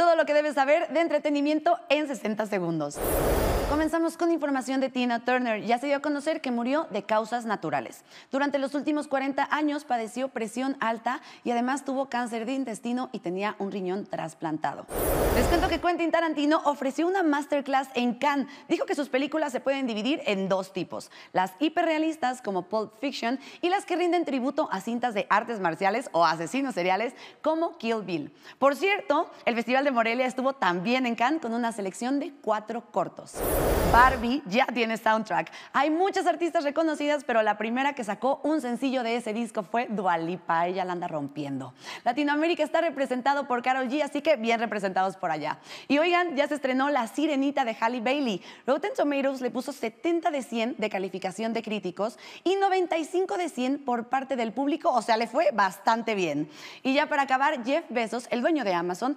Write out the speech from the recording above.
Todo lo que debes saber de entretenimiento en 60 segundos. Comenzamos con información de Tina Turner. Ya se dio a conocer que murió de causas naturales. Durante los últimos 40 años padeció presión alta y además tuvo cáncer de intestino y tenía un riñón trasplantado. Les cuento que Quentin Tarantino ofreció una masterclass en Cannes. Dijo que sus películas se pueden dividir en dos tipos: las hiperrealistas como Pulp Fiction y las que rinden tributo a cintas de artes marciales o asesinos seriales como Kill Bill. Por cierto, el Festival de Morelia estuvo también en Cannes con una selección de cuatro cortos. Barbie ya tiene soundtrack. Hay muchas artistas reconocidas, pero la primera que sacó un sencillo de ese disco fue Dualipa. Ella la anda rompiendo. Latinoamérica está representado por Carol G, así que bien representados por allá. Y oigan, ya se estrenó La Sirenita de Halle Bailey. Rotten Tomatoes le puso 70 de 100 de calificación de críticos y 95 de 100 por parte del público, o sea, le fue bastante bien. Y ya para acabar, Jeff Bezos, el dueño de Amazon,